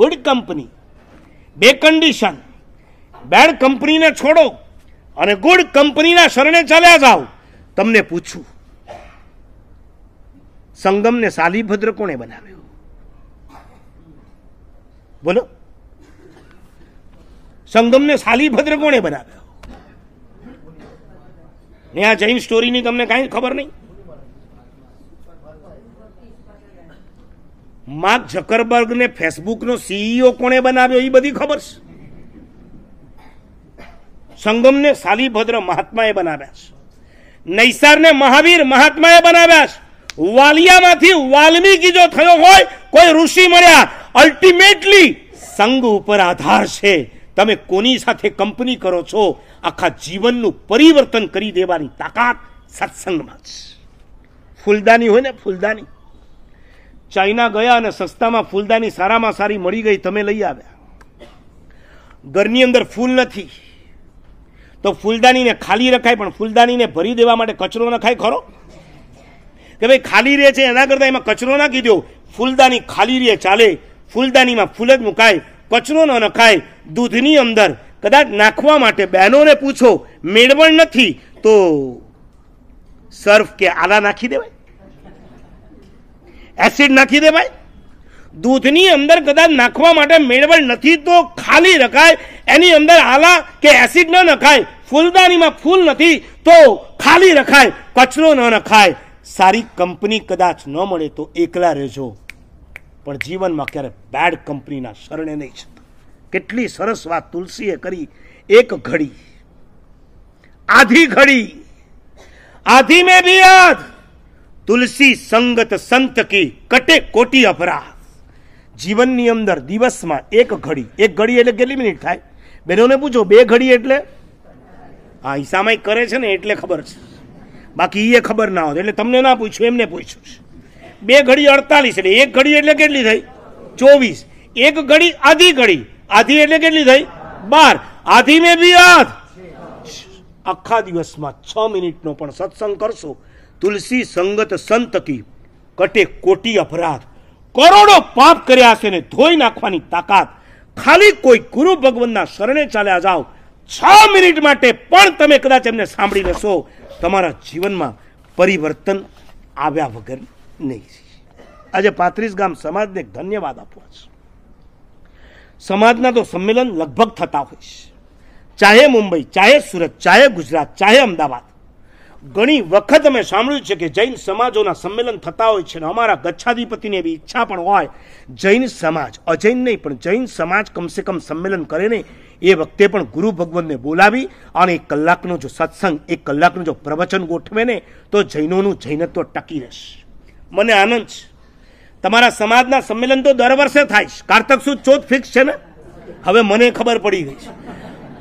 good company બે condition bad કંપનીને છોડો અને ગુડ કંપનીના શરણે ચાલ્યા જાઓ તમને પૂછું સંગમને સાલીભદ્ર કોણે બનાવ્યો બોલો સંગમને સાલીભદ્ર કોણે બનાવ્યો ને આ જૈન સ્ટોરીની તમને કાંઈ ખબર નહીં માર્ક ઝકરબર્ગને ફેસબુકનો સીઈઓ કોણે બનાવ્યો એ બધી ખબર છે સંગમને સાલીભદ્ર મહાત્માએ બનાવ્યા છે નૈસારને મહાવીર મહાત્માએ બનાવ્યા છે વાલિયામાંથી વાલ્મીકી જો થયો હોય કોઈ ઋષિ મળ્યા અલ્ટિમેટલી સંઘ ઉપર આધાર છે તમે કોની સાથે કંપની કરો છો આખા જીવનનું પરિવર્તન કરી દેવાની તાકાત સત્સંગમાં છે ફૂલદાની હોય ને ફૂલદાની ચાઇના ગયા અને સસ્તામાં ફૂલદાની સારામાં સારી મળી ગઈ તમે લઈ આવ્યા ઘરની અંદર ફૂલ નથી તો ફૂલદાનીને ખાલી રખાય પણ ફૂલદાનીને ભરી દેવા માટે કચરો નખાય ખરો કે ભાઈ ખાલી રહે છે એના કરતાં એમાં કચરો નાખી દો ફૂલદાની ખાલી રહે ચાલે ફૂલદાનીમાં ફૂલ જ મુકાય કચરો ન નખાય દૂધની અંદર કદાચ નાખવા માટે બહેનોને પૂછો મેળવણ નથી તો સર્ફ કે આલા નાખી દેવાય એસિડ નાખી દે ભાઈ દૂધની અંદર કદાચ નાખવા માટે મેળવણ નથી તો ખાલી રખાય એની અંદર આલા કે એસિડ ન નખાય ફૂલદાનીમાં ફૂલ નથી તો ખાલી રખાય કચરો ન નખાય સારી કંપની કદાચ ન મળે તો એકલા રહેજો પણ જીવનમાં ક્યારે બેડ કંપનીના શરણે નહીં જતા કેટલી સરસ વાત તુલસીએ કરી એક ઘડી આધી ઘડી આધી મેં બી આધ તુલસી સંગત સંત કી કટે કોટી અપરાધ જીવનની અંદર દિવસમાં એક ઘડી એક ઘડી એટલે કેટલી મિનિટ થાય બહેનોને પૂછો બે ઘડી એટલે હા હિસામાઈ કરે છે ને એટલે ખબર છે બાકી એ ખબર ના હોત એટલે તમને ના પૂછ્યું એમને પૂછ્યું બે ઘડી અડતાલીસ એટલે એક ઘડી એટલે કેટલી થઈ ચોવીસ એક ઘડી આધી ઘડી આધી એટલે કેટલી થઈ બાર આધી મેં બી આધ આખા દિવસમાં છ મિનિટનો પણ સત્સંગ કરશો તુલસી સંગત સંતતી કટે કોટી અપરાધ કરોડો પાપ કર્યા છે ને ધોઈ નાખવાની તાકાત ખાલી કોઈ ગુરુ ભગવાનના શરણે ચાલ્યા જાઓ છ મિનિટ માટે પણ તમે કદાચ એમને સાંભળી લેશો તમારા જીવનમાં પરિવર્તન આવ્યા વગર નહીં આજે પાંત્રીસ ગામ સમાજને ધન્યવાદ આપવા છે સમાજના તો સંમેલન લગભગ થતા હોય છે ચાહે મુંબઈ ચાહે સુરત ચાહે ગુજરાત ચાહે અમદાવાદ ઘણી વખત અમે સાંભળ્યું છે કે જૈન સમાજોના સંમેલન થતા હોય છે અને અમારા ગચ્છાધિપતિની એવી ઈચ્છા પણ હોય જૈન સમાજ અજૈન નહીં પણ જૈન સમાજ કમસે કમ સંમેલન કરે નહીં એ વખતે પણ ગુરુ ભગવાનને બોલાવી અને એક કલાકનો જો સત્સંગ એક કલાકનું જો પ્રવચન ગોઠવે ને તો જૈનોનું જૈનત્વ ટકી રહેશે મને આનંદ છે તમારા સમાજના સંમેલન તો દર વર્ષે થાય છે કારતક સુદ ચોથ ફિક્સ છે ને હવે મને ખબર પડી ગઈ છે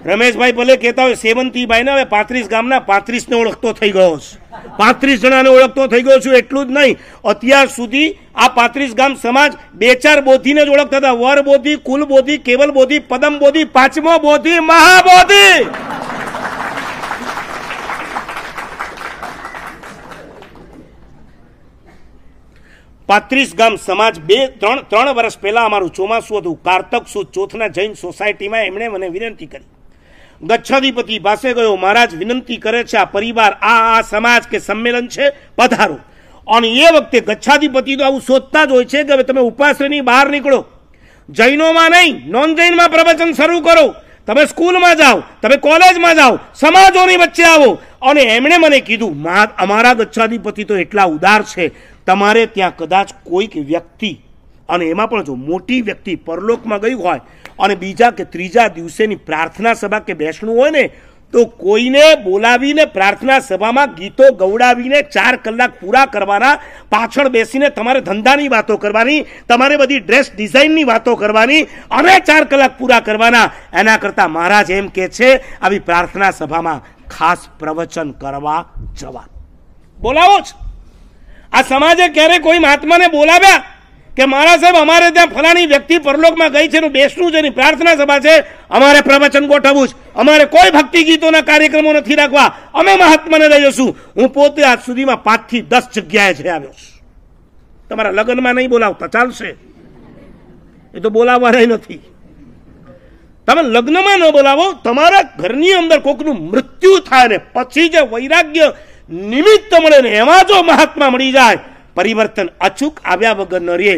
રમેશભાઈ ભલે કહેતા હોય સેવંતીભાઈ ને હવે પાંત્રીસ ગામના પાંત્રીસને ઓળખતો થઈ ગયો છું પાંત્રીસ જણાને ઓળખતો થઈ ગયો છું એટલું જ નહીં અત્યાર સુધી આ પાંત્રીસ ગામ સમાજ બે ચાર બોધીને જ ઓળખતા હતા વર બોધી કુલ બોધી કેવલ બોધી પદમ બોધી પાંચમો બોધી મહાબોધી પાંત્રીસ ગામ સમાજ બે ત્રણ ત્રણ વર્ષ પહેલાં અમારું ચોમાસું હતું કારતક સુદ ચોથના જૈન સોસાયટીમાં એમણે મને વિનંતી કરી ગચ્છાધિપતિ પાસે ગયો મહારાજ વિનંતી કરે છે આ પરિવાર આ આ સમાજ કે સંમેલન છે પધારો અને એ વખતે ગચ્છાધિપતિ તો આવું શોધતા જ હોય છે કે હવે તમે ઉપાશ્રયની બહાર નીકળો જૈનોમાં નહીં નોન જૈનમાં પ્રવચન શરૂ કરો તમે સ્કૂલમાં જાઓ તમે કોલેજમાં જાઓ સમાજોની વચ્ચે આવો અને એમણે મને કીધું અમારા ગચ્છાધિપતિ તો એટલા ઉદાર છે તમારે ત્યાં કદાચ કોઈક વ્યક્તિ અને એમાં પણ જો મોટી વ્યક્તિ પરલોકમાં ગઈ હોય અને બીજા કે ત્રીજા દિવસેની પ્રાર્થના સભા કે બેસણું હોય ને તો કોઈને બોલાવીને પ્રાર્થના સભામાં ગીતો ગવડાવીને ચાર કલાક પૂરા કરવાના પાછળ બેસીને તમારે ધંધાની વાતો કરવાની તમારે બધી ડ્રેસ ડિઝાઇનની વાતો કરવાની અને ચાર કલાક પૂરા કરવાના એના કરતાં મહારાજ એમ કે છે આવી પ્રાર્થના સભામાં ખાસ પ્રવચન કરવા જવા બોલાવો જ આ સમાજે ક્યારે કોઈ મહાત્માને બોલાવ્યા કે મારા સાહેબ અમારે ત્યાં ફલાણી વ્યક્તિ પરલોકમાં ગઈ છે એનું બેસવું છે એની પ્રાર્થના સભા છે અમારે પ્રવચન ગોઠવવું છે અમારે કોઈ ભક્તિ ગીતોના કાર્યક્રમો નથી રાખવા અમે મહાત્માને લઈ જશું હું પોતે આજ સુધીમાં પાંચથી દસ જગ્યાએ છે આવ્યો તમારા લગ્નમાં નહીં બોલાવતા ચાલશે એ તો બોલાવવાના નથી તમે લગ્નમાં ન બોલાવો તમારા ઘરની અંદર કોકનું મૃત્યુ થાય ને પછી જે વૈરાગ્ય નિમિત્ત મળે ને એમાં જો મહાત્મા મળી જાય પરિવર્તન અચૂક આવ્યા વગર ન રહે